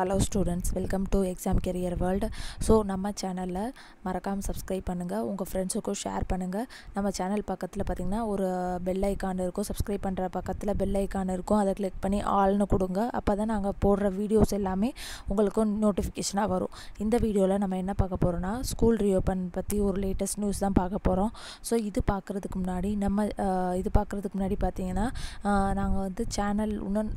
hello students welcome to exam career world so நம்ம சேனலில் மறக்காமல் சப்ஸ்கிரைப் பண்ணுங்கள் உங்கள் ஃப்ரெண்ட்ஸுக்கும் ஷேர் பண்ணுங்கள் நம்ம சேனல் பக்கத்தில் பார்த்திங்கன்னா ஒரு பெல் ஐக்கான் இருக்கும் சப்ஸ்கிரைப் பண்ணுற பக்கத்தில் பெல் ஐக்கான் இருக்கும் அதை கிளிக் பண்ணி ஆள்னு கொடுங்க அப்போ தான் நாங்கள் போடுற வீடியோஸ் எல்லாமே உங்களுக்கும் நோட்டிஃபிகேஷனாக வரும் இந்த வீடியோவில் நம்ம என்ன பார்க்க போகிறோன்னா ஸ்கூல் ரீஓப்பன் பற்றி ஒரு லேட்டஸ்ட் நியூஸ் தான் பார்க்க போகிறோம் ஸோ இது பார்க்குறதுக்கு முன்னாடி நம்ம இது பார்க்குறதுக்கு முன்னாடி பார்த்திங்கன்னா நாங்கள் வந்து சேனல் இன்னும்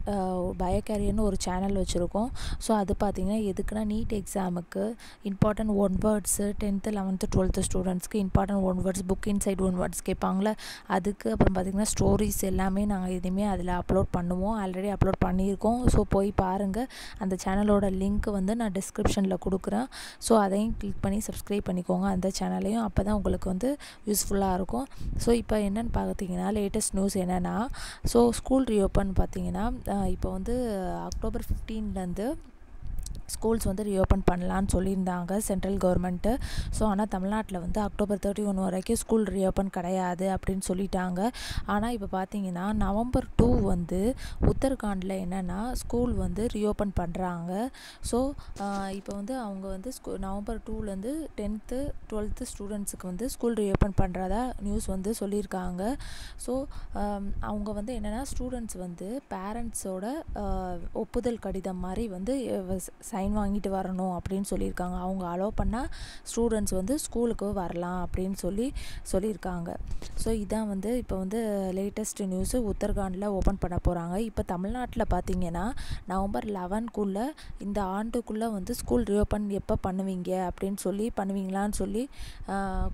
பயக்கேரியர்னு ஒரு சேனல் வச்சுருக்கோம் ஸோ ஸோ அது பார்த்திங்கன்னா எதுக்குன்னா நீட் எக்ஸாமுக்கு important one words tenth eleventh twelfth ஸ்டூடெண்ட்ஸ்க்கு important one words book inside one words கேட்பாங்களே அதுக்கு அப்புறம் பார்த்திங்கன்னா ஸ்டோரிஸ் எல்லாமே நாங்கள் எதுவுமே அதில் அப்லோட் பண்ணுவோம் ஆல்ரெடி அப்லோட் பண்ணியிருக்கோம் ஸோ போய் பாருங்கள் அந்த சேனலோட லிங்க் வந்து நான் டிஸ்கிரிப்ஷனில் கொடுக்குறேன் ஸோ அதையும் கிளிக் பண்ணி சப்ஸ்கிரைப் பண்ணிக்கோங்க அந்த சேனலையும் அப்போ தான் உங்களுக்கு வந்து யூஸ்ஃபுல்லாக இருக்கும் ஸோ இப்போ என்னென்னு பார்த்தீங்கன்னா லேட்டஸ்ட் நியூஸ் என்னென்னா ஸோ ஸ்கூல் ரீஓப்பன் பார்த்தீங்கன்னா இப்போ வந்து அக்டோபர் ஃபிஃப்டீன்லேருந்து ஸ்கூல்ஸ் வந்து ரீஓப்பன் பண்ணலான்னு சொல்லியிருந்தாங்க சென்ட்ரல் கவர்மெண்ட்டு ஸோ ஆனால் தமிழ்நாட்டில் வந்து அக்டோபர் தேர்ட்டி ஒன் வரைக்கும் ஸ்கூல் ரீஓப்பன் கிடையாது அப்படின்னு சொல்லிட்டாங்க ஆனால் இப்போ பார்த்தீங்கன்னா நவம்பர் டூ வந்து உத்தரகாண்டில் என்னென்னா ஸ்கூல் வந்து ரீஓப்பன் பண்ணுறாங்க ஸோ இப்போ வந்து அவங்க வந்து ஸ்கூ நவம்பர் டூலேருந்து டென்த்து டுவெல்த்து ஸ்டூடெண்ட்ஸுக்கு வந்து ஸ்கூல் ரீஓப்பன் பண்ணுறதா நியூஸ் வந்து சொல்லியிருக்காங்க ஸோ அவங்க வந்து என்னென்னா ஸ்டூடெண்ட்ஸ் வந்து பேரண்ட்ஸோட ஒப்புதல் கடிதம் மாதிரி வந்து சை சைன் வாங்கிட்டு வரணும் அப்படின்னு சொல்லியிருக்காங்க அவங்க அலோவ் பண்ணால் ஸ்டூடெண்ட்ஸ் வந்து ஸ்கூலுக்கு வரலாம் அப்படின்னு சொல்லி சொல்லியிருக்காங்க ஸோ இதான் வந்து இப்போ வந்து லேட்டஸ்ட் நியூஸு உத்தரகாண்டில் ஓப்பன் பண்ண போகிறாங்க இப்போ தமிழ்நாட்டில் பார்த்தீங்கன்னா நவம்பர் லெவன்குள்ளே இந்த ஆண்டுக்குள்ளே வந்து ஸ்கூல் ரீஓப்பன் எப்போ பண்ணுவீங்க அப்படின்னு சொல்லி பண்ணுவீங்களான்னு சொல்லி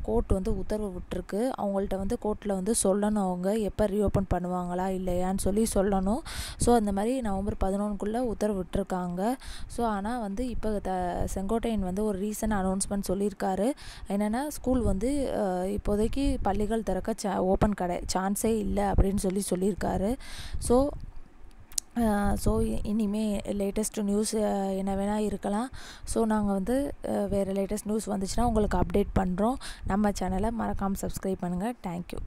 கோர்ட் வந்து உத்தரவு விட்டுருக்கு அவங்கள்ட்ட வந்து கோர்ட்டில் வந்து சொல்லணும் அவங்க எப்போ ரீஓப்பன் பண்ணுவாங்களா இல்லையான்னு சொல்லி சொல்லணும் ஸோ அந்த மாதிரி நவம்பர் பதினொன்றுக்குள்ளே உத்தரவு விட்டுருக்காங்க ஸோ ஆனால் தான் வந்து இப்போ த செங்கோட்டையன் வந்து ஒரு ரீசன் அனௌன்ஸ்மெண்ட் சொல்லியிருக்காரு என்னென்னா ஸ்கூல் வந்து இப்போதைக்கு பள்ளிகள் திறக்க சா ஓப்பன் கடை சான்ஸே இல்லை அப்படின்னு சொல்லி சொல்லியிருக்காரு ஸோ ஸோ இனிமேல் லேட்டஸ்ட் நியூஸ் என்ன வேணால் இருக்கலாம் ஸோ நாங்கள் வந்து வேறு லேட்டஸ்ட் நியூஸ் வந்துச்சுன்னா உங்களுக்கு அப்டேட் பண்ணுறோம் நம்ம சேனலை மறக்காமல் சப்ஸ்கிரைப் பண்ணுங்கள் தேங்க்யூ